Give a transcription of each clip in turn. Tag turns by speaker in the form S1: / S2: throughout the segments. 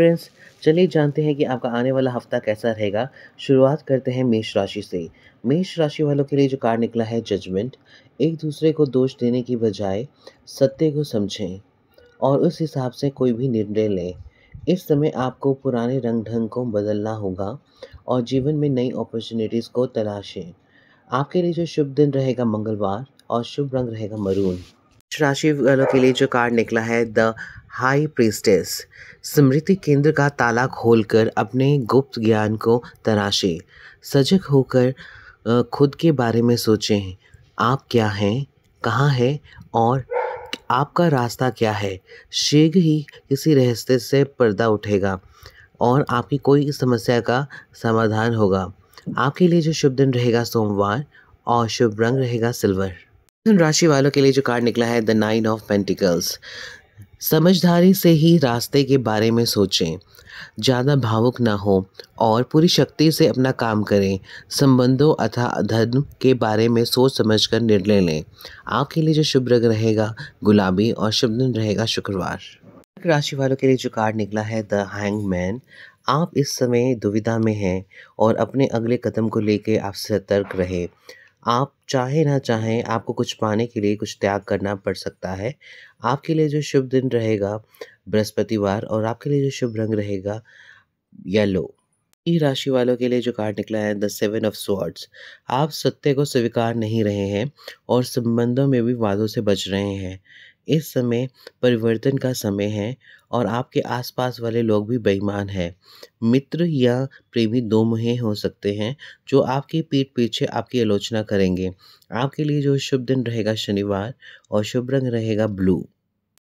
S1: friends चलिए जानते हैं कि आपका आने वाला हफ्ता कैसा रहेगा शुरुआत करते हैं मेष राशि से मेष राशि वालों के लिए जो कार्ड निकला है जजमेंट एक दूसरे को दोष देने की बजाय सत्य को समझें और उस हिसाब से कोई भी निर्णय लें इस समय आपको पुराने रंग ढंग को बदलना होगा और जीवन में नई अपॉर्चुनिटीज़ को तलाशें आपके लिए जो शुभ दिन रहेगा मंगलवार और शुभ रंग रहेगा मरून राशि वालों के लिए जो कार्ड निकला है द हाई प्रेस्टेस स्मृति केंद्र का ताला खोलकर अपने गुप्त ज्ञान को तराशें सजग होकर खुद के बारे में सोचें आप क्या हैं कहाँ हैं और आपका रास्ता क्या है शीघ्र ही किसी रहस्य से पर्दा उठेगा और आपकी कोई समस्या का समाधान होगा आपके लिए जो शुभ दिन रहेगा सोमवार और शुभ रंग रहेगा सिल्वर राशि वालों के लिए जो कार्ड निकला है द नाइन ऑफ पेंटिकल्स समझदारी से ही रास्ते के बारे में सोचें ज़्यादा भावुक ना हो और पूरी शक्ति से अपना काम करें संबंधों अथा धर्म के बारे में सोच समझ कर निर्णय लें आपके लिए जो शुभ रंग रहेगा गुलाबी और शुभ दिन रहेगा शुक्रवार राशि वालों के लिए जो कार्ड निकला है द हैंग मैन आप इस समय दुविधा में हैं और अपने अगले कदम को लेकर आप सतर्क रहे आप चाहे ना चाहें आपको कुछ पाने के लिए कुछ त्याग करना पड़ सकता है आपके लिए जो शुभ दिन रहेगा बृहस्पतिवार और आपके लिए जो शुभ रंग रहेगा येलो ई राशि वालों के लिए जो कार्ड निकला है द सेवन ऑफ स्वॉर्ड्स आप सत्य को स्वीकार नहीं रहे हैं और संबंधों में भी वादों से बच रहे हैं इस समय परिवर्तन का समय है और आपके आसपास वाले लोग भी बेईमान हैं मित्र या प्रेमी दो मुहे हो सकते हैं जो आपके पीठ पीछे आपकी आलोचना करेंगे आपके लिए जो शुभ दिन रहेगा शनिवार और शुभ रंग रहेगा ब्लू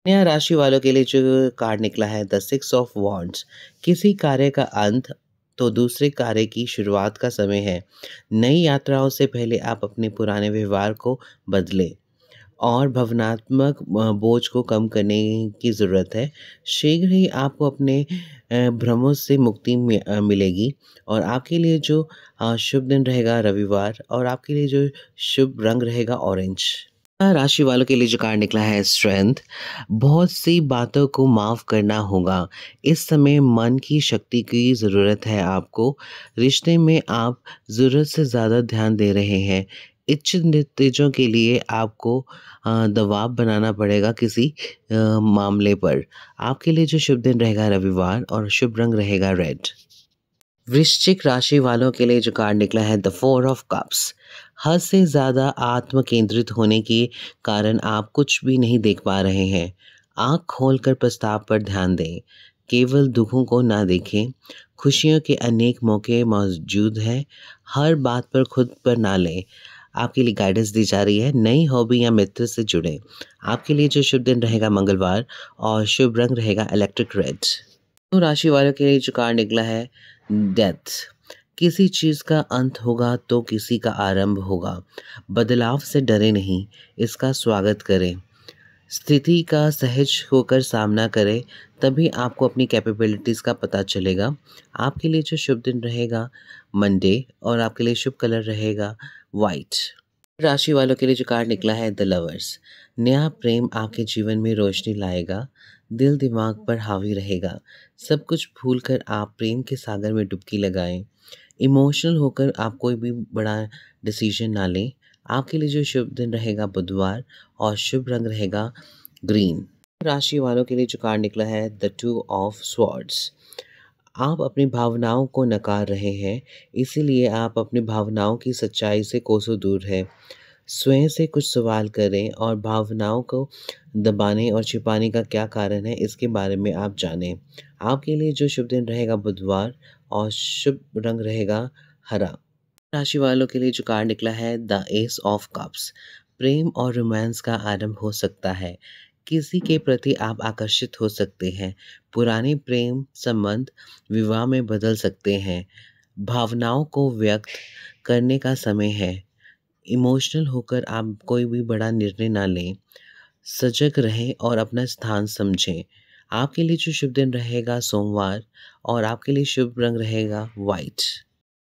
S1: कन्या राशि वालों के लिए जो कार्ड निकला है द सिक्स ऑफ वॉन्ट्स किसी कार्य का अंत तो दूसरे कार्य की शुरुआत का समय है नई यात्राओं से पहले आप अपने पुराने व्यवहार को बदलें और भावनात्मक बोझ को कम करने की ज़रूरत है शीघ्र ही आपको अपने भ्रमों से मुक्ति मिलेगी और आपके लिए जो शुभ दिन रहेगा रविवार और आपके लिए जो शुभ रंग रहेगा ऑरेंज राशि वालों के लिए जो कार्ड निकला है स्ट्रेंथ बहुत सी बातों को माफ़ करना होगा इस समय मन की शक्ति की ज़रूरत है आपको रिश्ते में आप ज़रूरत से ज़्यादा ध्यान दे रहे हैं इच्छित नतीजों के लिए आपको दबाव बनाना पड़ेगा किसी मामले पर आपके लिए जो शुभ दिन रहेगा रविवार और शुभ रंग रहेगा रेड वृश्चिक राशि वालों के लिए जो कार्ड निकला है द फोर ऑफ कप्स हद से ज़्यादा आत्म केंद्रित होने के कारण आप कुछ भी नहीं देख पा रहे हैं आँख खोलकर प्रस्ताव पर ध्यान दें केवल दुखों को ना देखें खुशियों के अनेक मौके मौजूद हैं हर बात पर खुद पर ना लें आपके लिए गाइडेंस दी जा रही है नई हॉबी या मित्र से जुड़ें आपके लिए जो शुभ दिन रहेगा मंगलवार और शुभ रंग रहेगा इलेक्ट्रिक रेड तो राशि वालों के लिए जो कार्ड निकला है डेथ किसी चीज़ का अंत होगा तो किसी का आरंभ होगा बदलाव से डरे नहीं इसका स्वागत करें स्थिति का सहज होकर सामना करें तभी आपको अपनी कैपेबिलिटीज़ का पता चलेगा आपके लिए जो शुभ दिन रहेगा मंडे और आपके लिए शुभ कलर रहेगा वाइट राशि वालों के लिए जो कार्ड निकला है द लवर्स नया प्रेम आपके जीवन में रोशनी लाएगा दिल दिमाग पर हावी रहेगा सब कुछ भूल कर आप प्रेम के सागर में डुबकी लगाएं इमोशनल होकर आप कोई भी बड़ा डिसीजन ना लें आपके लिए जो शुभ दिन रहेगा बुधवार और शुभ रंग रहेगा ग्रीन राशि वालों के लिए जो कार्ड निकला है द टू ऑफ स्वॉर्ड्स आप अपनी भावनाओं को नकार रहे हैं इसीलिए आप अपनी भावनाओं की सच्चाई से कोसों दूर हैं स्वयं से कुछ सवाल करें और भावनाओं को दबाने और छिपाने का क्या कारण है इसके बारे में आप जानें आपके लिए जो शुभ दिन रहेगा बुधवार और शुभ रंग रहेगा हरा राशि वालों के लिए जो कार्ड निकला है द एस ऑफ कप्स प्रेम और रोमांस का आरंभ हो सकता है किसी के प्रति आप आकर्षित हो सकते हैं पुराने प्रेम संबंध विवाह में बदल सकते हैं भावनाओं को व्यक्त करने का समय है इमोशनल होकर आप कोई भी बड़ा निर्णय ना लें सजग रहें और अपना स्थान समझें आपके लिए जो शुभ दिन रहेगा सोमवार और आपके लिए शुभ रंग रहेगा वाइट